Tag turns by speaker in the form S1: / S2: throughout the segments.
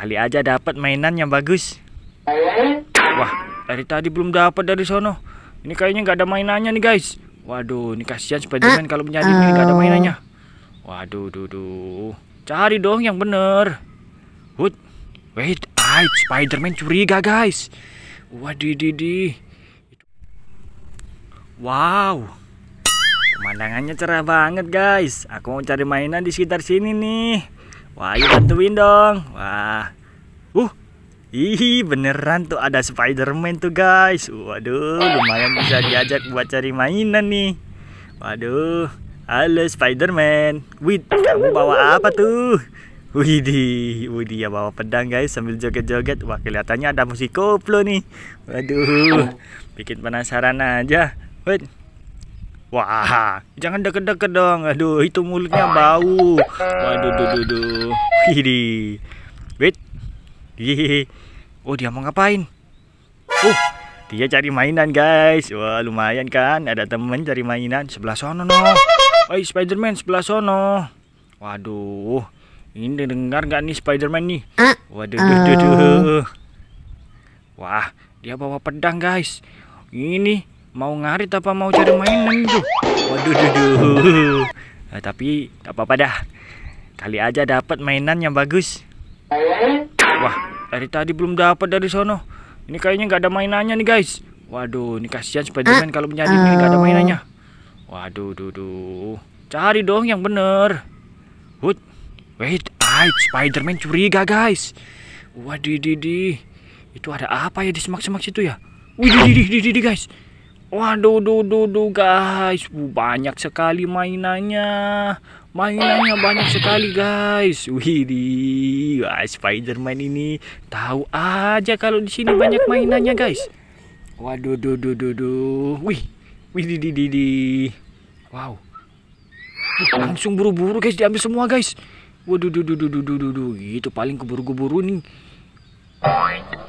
S1: Kali aja dapat mainan yang bagus. Wah, dari tadi belum dapat dari sono. Ini kayaknya nggak ada mainannya nih guys. Waduh, ini kasihan Spiderman kalau menjadi ini nggak ada mainannya. Waduh, duh, Cari dong yang bener. Wait, wait, wait, Spiderman curiga guys. Waduh, didi. Wow, pemandangannya cerah banget guys. Aku mau cari mainan di sekitar sini nih. Wah, ayo bantuin dong. Wah. Uh. Ih, beneran tuh ada Spider-Man tuh, guys. Waduh, lumayan bisa diajak buat cari mainan nih. Waduh. Halo Spider-Man. Wih, kamu bawa apa tuh? Widih, Widih ya bawa pedang guys sambil joget-joget. Wah, kelihatannya ada musik koplo nih. Waduh. Bikin penasaran aja. Wait, Wah, jangan deket-deket dong. Aduh, itu mulutnya bau. Waduh, duh, duh, duh. Hidi. Wait. Hihihi. Oh, dia mau ngapain? Uh, dia cari mainan, guys. Wah, lumayan kan? Ada temen cari mainan. Sebelah sono, no. Oi, Spiderman sebelah sono. Waduh. Ini dengar gak nih Spiderman nih? Ah, Waduh, duh, duh, ah. duh. Wah, dia bawa pedang, guys. Ini mau ngarit apa mau cari mainan tuh waduh duh. nah, tapi apa-apa dah kali aja dapat mainan yang bagus wah dari tadi belum dapat dari sono ini kayaknya nggak ada mainannya nih guys waduh ini kasihan Spiderman ah, kalau menjadi ini nggak ada oh. mainannya waduh duh. cari dong yang bener wait wait ay Spiderman curiga guys waduh didi itu ada apa ya di semak-semak situ ya Wih, di, di, di, guys. Waduh, duh, duh, duh, guys, uh, banyak sekali mainannya, mainannya banyak sekali, guys. Widih, wah, Spider-Man ini tahu aja kalau di sini banyak mainannya, guys. Waduh, duh, duh, duh, duh, wih, wih, di, di, di, di. wow, uh, langsung buru-buru, guys, diambil semua, guys. Waduh, duh, duh, duh, duh, duh, duh, duh, itu paling keburu-keburu nih.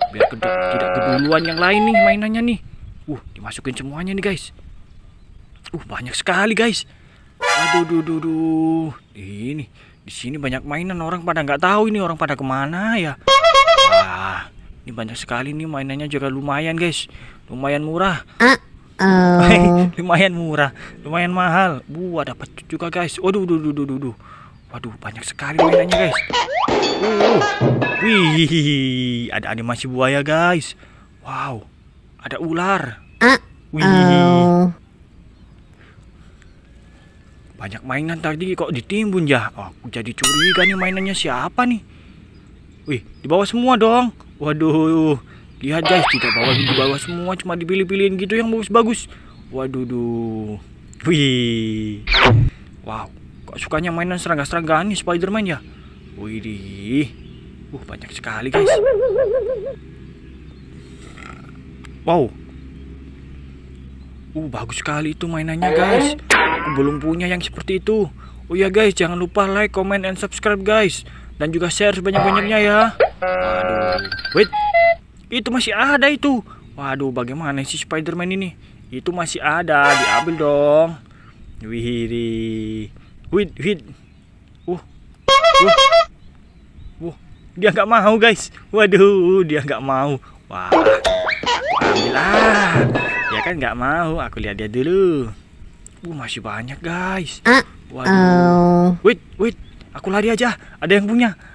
S1: Biar tidak keduluan yang lain nih mainannya nih. Uh, dimasukin semuanya nih guys. Uh, banyak sekali guys. Aduh, duh, duh, duh. Ini, di sini banyak mainan orang pada nggak tahu ini orang pada kemana ya. Wah, ini banyak sekali nih mainannya juga lumayan guys, lumayan murah. Uh -oh. lumayan murah, lumayan mahal. Wah, dapat juga guys. Waduh, duh, duh, duh, duh, duh. Waduh, banyak sekali mainannya guys. Uh, uh. wih, ada animasi buaya guys. Wow, ada ular. Uh -oh. Banyak mainan tadi kok ditimbun ya. Oh, jadi curiga nih mainannya siapa nih. Wih, dibawa semua dong. Waduh. Lihat guys, tidak bawa bawah semua cuma dipilih-pilihin gitu yang bagus-bagus. Waduh duh. Wih. Wow, kok sukanya mainan serangga serangga nih Spider-Man ya? Wih. Uh, banyak sekali guys. Wow. Uh, bagus sekali itu mainannya, guys. Aku belum punya yang seperti itu. Oh ya, guys, jangan lupa like, comment, and subscribe, guys. Dan juga share sebanyak-banyaknya ya. Aduh. Wait. Itu masih ada itu. Waduh, bagaimana sih Spider-Man ini? Itu masih ada, diambil dong. Wihiri. Wait, wait. Uh. Uh. Uh. Dia nggak mau, guys. Waduh, dia nggak mau. Wah lah ya kan nggak mau aku lihat dia dulu uh masih banyak guys ah, waduh uh. wait wait aku lari aja ada yang punya